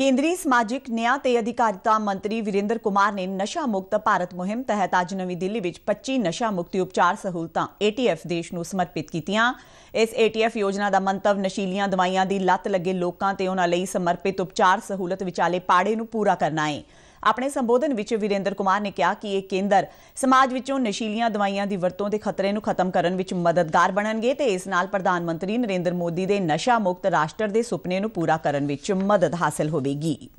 ਕੇਂਦਰੀ ਸਮਾਜਿਕ ਨਿਆਂ ਤੇ ਅਧਿਕਾਰਤਾ ਮੰਤਰੀ ਵਿਰਿੰਦਰ ਕੁਮਾਰ ਨੇ ਨਸ਼ਾ ਮੁਕਤ ਭਾਰਤ ਮੁਹਿੰਮ ਤਹਿਤ ਅੱਜ ਨਵੀਂ ਦਿੱਲੀ ਵਿੱਚ 25 ਨਸ਼ਾ ਮੁਕਤੀ ਉਪਚਾਰ ਸਹੂਲਤਾਂ ਏਟੀਐਫ ਦੇਸ਼ ਨੂੰ ਸਮਰਪਿਤ ਕੀਤੀਆਂ ਇਸ ਏਟੀਐਫ ਯੋਜਨਾ ਦਾ ਮੰਤਵ ਨਸ਼ੀਲੀਆਂ ਦਵਾਈਆਂ ਦੀ ਲਤ ਲੱਗੇ ਲੋਕਾਂ ਤੇ ਉਹਨਾਂ ਲਈ ਸਮਰਪਿਤ ਉਪਚਾਰ ਸਹੂਲਤ ਵਿਚਾਲੇ ਪਾੜੇ ਨੂੰ ਪੂਰਾ ਕਰਨਾ ਹੈ ਆਪਣੇ ਸੰਬੋਧਨ ਵਿੱਚ ਵਿਰੇਂਦਰ ਕੁਮਾਰ ਨੇ ਕਿਹਾ ਕਿ ਇਹ ਕੇਂਦਰ ਸਮਾਜ ਵਿੱਚੋਂ ਨਸ਼ੀਲੀਆਂ ਦਵਾਈਆਂ ਦੀ ਵਰਤੋਂ ਦੇ ਖਤਰੇ ਨੂੰ ਖਤਮ ਕਰਨ ਵਿੱਚ ਮਦਦਗਾਰ ਬਣਨਗੇ ਤੇ ਇਸ ਨਾਲ ਪ੍ਰਧਾਨ ਮੰਤਰੀ ਨਰਿੰਦਰ ਮੋਦੀ ਦੇ ਨਸ਼ਾ ਮੁਕਤ ਰਾਸ਼ਟਰ ਦੇ ਸੁਪਨੇ ਨੂੰ ਪੂਰਾ ਕਰਨ ਵਿੱਚ ਮਦਦ ਹਾਸਲ ਹੋਵੇਗੀ